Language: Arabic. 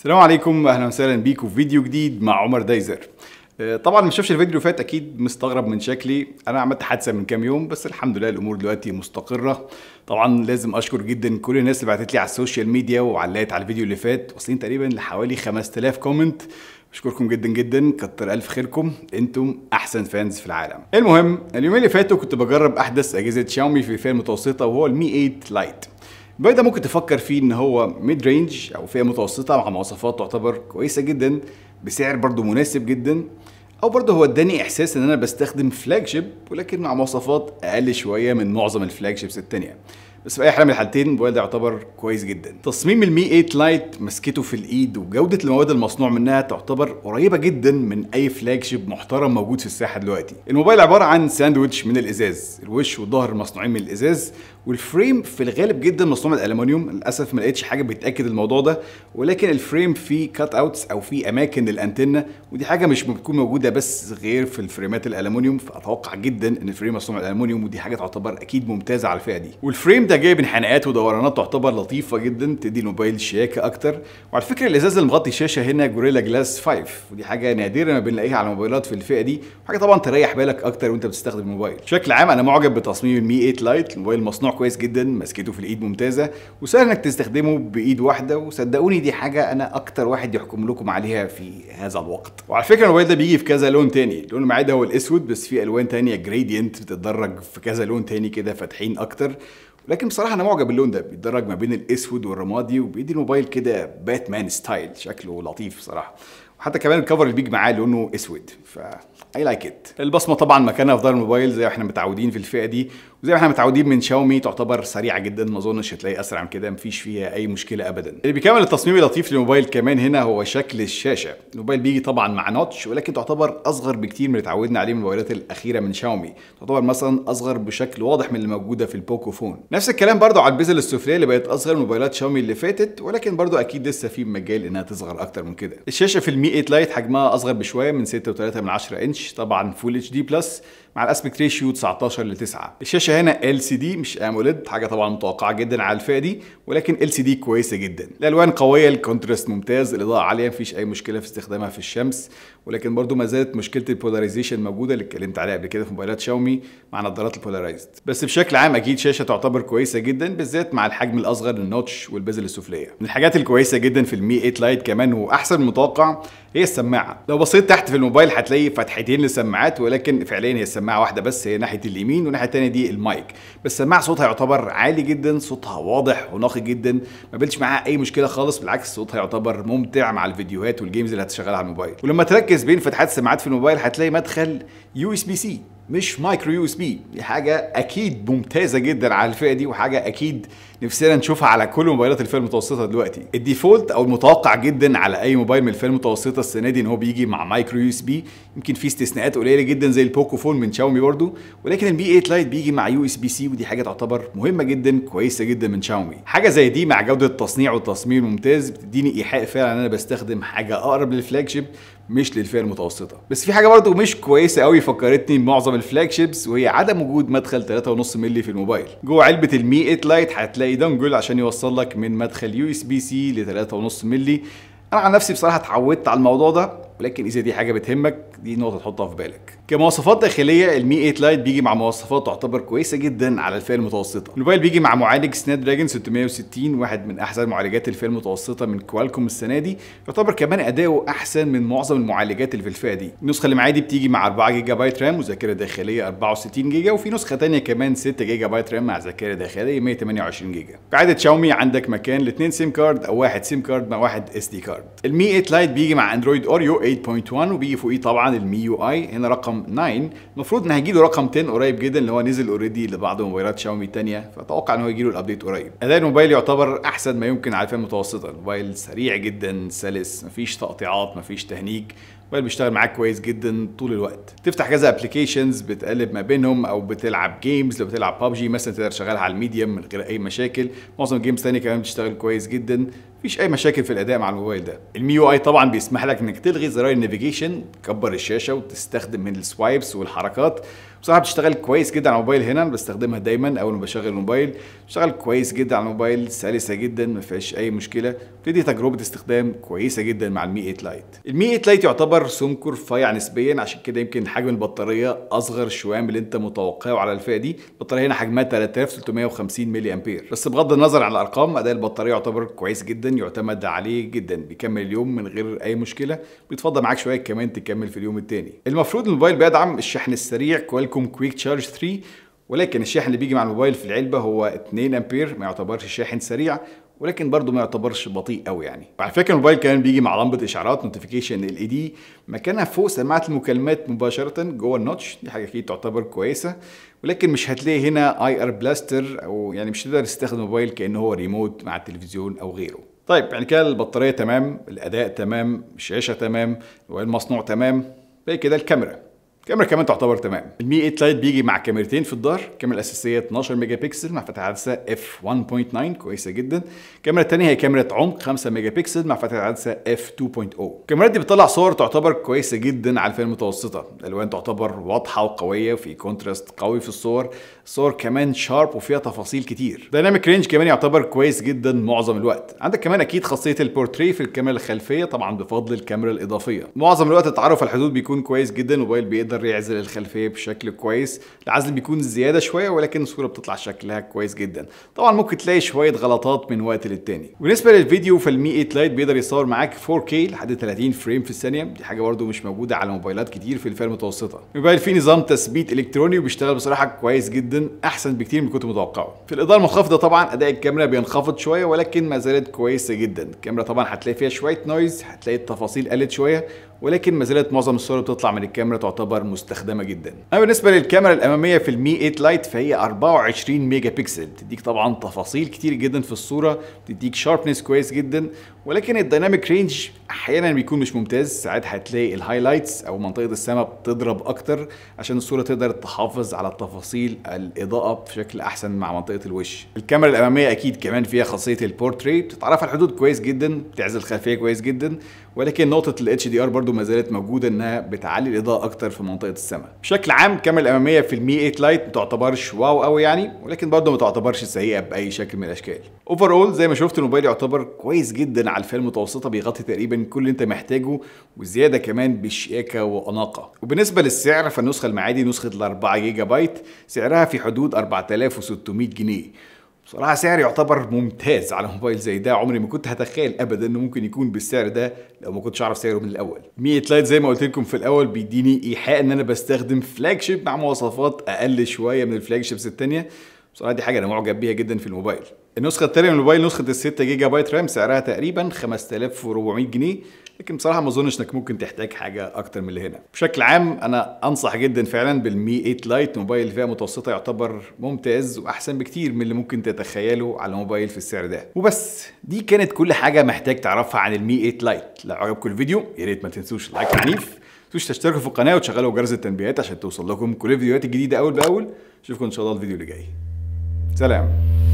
السلام عليكم اهلا وسهلا بيكم في فيديو جديد مع عمر دايزر آه، طبعا اللي ما شافش الفيديو اللي فات اكيد مستغرب من شكلي انا عملت حادثه من كام يوم بس الحمد لله الامور دلوقتي مستقره طبعا لازم اشكر جدا كل الناس اللي بعتت لي على السوشيال ميديا وعلقت على الفيديو اللي فات واصلين تقريبا لحوالي 5000 كومنت بشكركم جدا جدا كتر الف خيركم انتم احسن فانز في العالم المهم اليومين اللي فاتوا كنت بجرب احدث اجهزه شاومي في الفئه المتوسطه وهو المي 8 لايت ده ممكن تفكر فيه ان هو ميد رينج او فئه متوسطه مع مواصفات تعتبر كويسه جدا بسعر برضه مناسب جدا او برضه هو اداني احساس ان انا بستخدم فلاج شيب ولكن مع مواصفات اقل شويه من معظم الفلاج شيبس التانيه بس في اي حاله من الحالتين الموبايل ده يعتبر كويس جدا تصميم المي 8 لايت مسكته في الايد وجوده المواد المصنوع منها تعتبر قريبه جدا من اي فلاج شيب محترم موجود في الساحه دلوقتي الموبايل عباره عن ساندويتش من الازاز الوش والظهر مصنوعين من الازاز والفريم في الغالب جدا مصنوع من الالومنيوم للاسف ما لقيتش حاجه بتاكد الموضوع ده ولكن الفريم فيه كات اوتس او فيه اماكن للانتنه ودي حاجه مش بتكون موجوده بس غير في الفريمات الالومنيوم فاتوقع جدا ان الفريم مصنوع من الالومنيوم ودي حاجه تعتبر اكيد ممتازه على الفئه دي والفريم ده جاي من حنقات ودورانات تعتبر لطيفه جدا تدي الموبايل شياكه اكتر وعلى فكره الازاز المغطي الشاشه هنا جوريلا جلاس 5 ودي حاجه نادره ما بنلاقيها على الموبايلات في الفئه دي وحاجه طبعا تريح بالك اكتر وانت بتستخدم الموبايل بشكل عام انا معجب بتصميم المي 8 لايت الموبايل مصنوع كويس جدا مسكته في الايد ممتازه وسهل انك تستخدمه بايد واحده وصدقوني دي حاجه انا اكتر واحد يحكم لكم عليها في هذا الوقت وعلى فكره الموبايل ده بيجي في كذا لون تاني اللون معاه هو الاسود بس في الوان تانية جريدينت بتتدرج في كذا لون تاني كده فاتحين اكتر لكن بصراحه انا معجب باللون ده بيتدرج ما بين الاسود والرمادي وبيدي الموبايل كده باتمان ستايل شكله لطيف بصراحه حتى كمان الكفر اللي بيجي معاه لونه اسود ف اي لايك ات البصمه طبعا مكانها في ظهر الموبايل زي ما احنا متعودين في الفئه دي وزي ما احنا متعودين من شاومي تعتبر سريعه جدا ما اظنش هتلاقي اسرع من كده مفيش فيها اي مشكله ابدا اللي بيكمل التصميم اللطيف للموبايل كمان هنا هو شكل الشاشه الموبايل بيجي طبعا مع نوتش ولكن تعتبر اصغر بكتير من اللي اتعودنا عليه من الموبايلات الاخيره من شاومي تعتبر مثلا اصغر بشكل واضح من اللي موجوده في البوكو فون نفس الكلام برضو على البيزل السفليه اللي بقت اصغر من موبايلات شاومي اللي فاتت ولكن برضو اكيد لسه في مجال انها تصغر اكتر من كده الشاشه في المي 8 لايت حجمها اصغر بشويه من 6.3 انش طبعا فول اتش دي بلس مع الاسبكت ريشيو 19 ل 9 الشاشه هنا ال سي دي مش اموليد حاجه طبعا متوقعه جدا على الفئه دي ولكن ال سي دي كويسه جدا الالوان قويه الكونتراست ممتاز الاضاءه عاليه مفيش اي مشكله في استخدامها في الشمس ولكن برده ما زالت مشكله البولاريزيشن موجوده اللي اتكلمت عليها قبل كده في موبايلات شاومي مع نظارات البولارايزد بس بشكل عام اكيد شاشه تعتبر كويسه جدا بالذات مع الحجم الاصغر للنوتش والبيزل السفليه من الحاجات الكويسه جدا في المي 8 لايت كمان واحسن المتوقع هي السماعه لو بصيت تحت في الموبايل هتلاقي فتحتين للسماعات ولكن فعليا هي السماعة سماعه واحده بس هي ناحيه اليمين والناحيه الثانيه دي المايك بس سماعه صوتها يعتبر عالي جدا صوتها واضح ونقي جدا ما بلش معاها اي مشكله خالص بالعكس صوتها يعتبر ممتع مع الفيديوهات والجيمز اللي هتشغلها على الموبايل ولما تركز بين فتحات السماعات في الموبايل هتلاقي مدخل يو اس بي سي مش مايكرو يو اس بي دي حاجه اكيد ممتازه جدا على الفئه دي وحاجه اكيد نفسنا نشوفها على كل موبايلات الفئه المتوسطه دلوقتي الديفولت او المتوقع جدا على اي موبايل من الفئه المتوسطه السنه دي ان هو بيجي مع مايكرو يو اس بي يمكن في استثناءات قليله جدا زي البوكو فون من شاومي برده ولكن البي 8 لايت بيجي مع يو اس بي سي ودي حاجه تعتبر مهمه جدا كويسه جدا من شاومي حاجه زي دي مع جوده التصنيع والتصميم الممتاز بتديني ايحاء فعلا ان انا بستخدم حاجه اقرب للفلاج شيب مش للفئه المتوسطه بس في حاجه برده مش كويسه قوي فكرتني معظم الفلاج شيبس وهي عدم وجود مدخل 3.5 مللي في الموبايل جوه علبه المي 8 لايت هتلاقي دونجل عشان يوصل لك من مدخل يو اس بي سي ل 3.5 مللي انا عن نفسي بصراحه اتعودت على الموضوع ده ولكن اذا دي حاجه بتهمك دي نقطه تحطها في بالك كمواصفات داخليه المي 8 لايت بيجي مع مواصفات تعتبر كويسه جدا على الفئه المتوسطه الموبايل بيجي مع معالج سناب دراجون 660 واحد من احسن معالجات الفئه المتوسطه من كوالكوم السنه دي يعتبر كمان اداؤه احسن من معظم المعالجات اللي في الفئه دي النسخه اللي معايا دي بتيجي مع 4 جيجا بايت رام وذاكره داخليه 64 جيجا وفي نسخه ثانيه كمان 6 جيجا بايت رام مع ذاكره داخليه 128 جيجا قاعده شاومي عندك مكان لاثنين سيم كارد او واحد سيم كارد مع واحد اس دي كارد المي 8 لايت بيجي مع اندرويد اوريو 8.1 وبيجي فوقيه طبعا الميو اي هنا رقم 9 المفروض ان هيجي له رقم 10 قريب جدا اللي هو نزل اوريدي لبعض موبايلات شاومي الثانيه فاتوقع ان هو يجي له الابديت قريب اداء الموبايل يعتبر احسن ما يمكن على الفئه المتوسطه الموبايل سريع جدا سلس مفيش تقطيعات مفيش تهنيج الموبايل بيشتغل معاك كويس جدا طول الوقت تفتح كذا ابلكيشنز بتقلب ما بينهم او بتلعب جيمز لو بتلعب ببجي مثلا تقدر تشغلها على الميديم من غير اي مشاكل معظم الجيمز الثانيه كمان بتشتغل كويس جدا مفيش اي مشاكل في الاداء مع الموبايل ده الميو اي طبعا بيسمح لك انك تلغي زراير النافيجيشن تكبر الشاشه وتستخدم من السوايبس والحركات بصراحه بتشتغل كويس جدا على الموبايل هنا بستخدمها دايما اول ما بشغل الموبايل بتشتغل كويس جدا على الموبايل سلسه جدا ما فيهاش اي مشكله بتدي تجربه استخدام كويسه جدا مع المي 8 لايت المي 8 لايت يعتبر سمكه رفيع نسبيا عشان كده يمكن حجم البطاريه اصغر شويه من اللي انت متوقعه على الفئه دي البطاريه هنا حجمها 3350 ملي امبير بس بغض النظر عن الارقام اداء البطاريه يعتبر كويس جدا يعتمد عليه جدا بيكمل اليوم من غير اي مشكله بيتفضل معاك شويه كمان تكمل في اليوم الثاني المفروض الموبايل بيدعم الشحن السريع كوال لكم كويك تشارج 3 ولكن الشاحن اللي بيجي مع الموبايل في العلبه هو 2 امبير ما يعتبرش شاحن سريع ولكن برضه ما يعتبرش بطيء قوي يعني وعلى فكره الموبايل كمان بيجي مع لمبه اشعارات نوتيفيكيشن ال اي دي مكانها فوق سماعه المكالمات مباشره جوه النوتش دي حاجه اكيد تعتبر كويسه ولكن مش هتلاقي هنا اي ار بلاستر او يعني مش تقدر تستخدم الموبايل كان هو ريموت مع التلفزيون او غيره طيب يعني كده البطاريه تمام الاداء تمام الشاشه تمام الموبايل مصنوع تمام باقي كده الكاميرا الكاميرا كمان تعتبر تمام المي 8 لايت بيجي مع كاميرتين في الظهر الكاميرا الاساسيه 12 ميجا بكسل مع فتحه عدسه اف 1.9 كويسه جدا الكاميرا الثانيه هي كاميرا عمق 5 ميجا بكسل مع فتحه عدسه اف 2.0 الكاميرات دي بتطلع صور تعتبر كويسه جدا على الفئه المتوسطه الالوان تعتبر واضحه وقويه وفي كونتراست قوي في الصور صور كمان شارب وفيها تفاصيل كتير دايناميك رينج كمان يعتبر كويس جدا معظم الوقت عندك كمان اكيد خاصيه البورتري في الكاميرا الخلفيه طبعا بفضل الكاميرا الاضافيه معظم الوقت التعرف على الحدود بيكون كويس جدا الموبايل بيقدر يعزل الخلفيه بشكل كويس العزل بيكون زياده شويه ولكن الصوره بتطلع شكلها كويس جدا طبعا ممكن تلاقي شويه غلطات من وقت للتاني بالنسبه للفيديو فالمي 8 لايت بيقدر يصور معاك 4K لحد 30 فريم في الثانيه دي حاجه برده مش موجوده على موبايلات كتير في الفئه المتوسطه الموبايل فيه نظام تثبيت الكتروني وبيشتغل بصراحه كويس جدا احسن بكتير من كنت متوقعه في الاضاءه المنخفضه طبعا اداء الكاميرا بينخفض شويه ولكن ما زالت كويسه جدا الكاميرا طبعا هتلاقي فيها شويه نويز هتلاقي التفاصيل قلت شويه ولكن ما زالت معظم الصور بتطلع من الكاميرا تعتبر مستخدمه جدا اما بالنسبه للكاميرا الاماميه في المي 8 لايت فهي 24 ميجا بكسل بتديك طبعا تفاصيل كتير جدا في الصوره بتديك شاربنس كويس جدا ولكن الديناميك رينج احيانا بيكون مش ممتاز ساعات هتلاقي الهايلايتس او منطقه السماء بتضرب اكتر عشان الصوره تقدر تحافظ على تفاصيل الاضاءه بشكل احسن مع منطقه الوش الكاميرا الاماميه اكيد كمان فيها خاصيه البورتري بتتعرف على الحدود كويس جدا بتعزل الخلفيه كويس جدا ولكن نقطه الاتش دي ار برضو ما زالت موجوده انها بتعلي الاضاءه اكتر في منطقه السماء بشكل عام الكاميرا الاماميه في المي 8 لايت ما تعتبرش واو قوي يعني ولكن برضو ما تعتبرش سيئه باي شكل من الاشكال اوفر اول زي ما شفت الموبايل يعتبر كويس جدا على الفئه المتوسطه بيغطي تقريبا كل اللي انت محتاجه وزياده كمان بشياكه واناقه وبالنسبه للسعر فالنسخه المعادي نسخه ال 4 جيجا بايت سعرها في حدود 4600 جنيه بصراحه سعر يعتبر ممتاز على موبايل زي ده عمري ما كنت هتخيل ابدا انه ممكن يكون بالسعر ده لو ما كنتش اعرف سعره من الاول 100 لايت زي ما قلت لكم في الاول بيديني ايحاء ان انا بستخدم فلاج شيب مع مواصفات اقل شويه من الفلاج شيبس الثانيه بصراحه دي حاجه انا معجب بيها جدا في الموبايل النسخه الثانيه من الموبايل نسخه ال 6 جيجا بايت رام سعرها تقريبا 5400 جنيه لكن بصراحه ما اظنش انك ممكن تحتاج حاجه اكتر من اللي هنا بشكل عام انا انصح جدا فعلا بالمي 8 لايت موبايل فئه متوسطه يعتبر ممتاز واحسن بكتير من اللي ممكن تتخيله على موبايل في السعر ده وبس دي كانت كل حاجه محتاج تعرفها عن المي 8 لايت لو عجبكم الفيديو يا ريت ما تنسوش لايك عنيف تنسوش تشتركوا في القناه وتشغلوا جرس التنبيهات عشان توصل لكم كل الفيديوهات الجديده اول باول اشوفكم ان شاء الله الفيديو اللي جاي سلام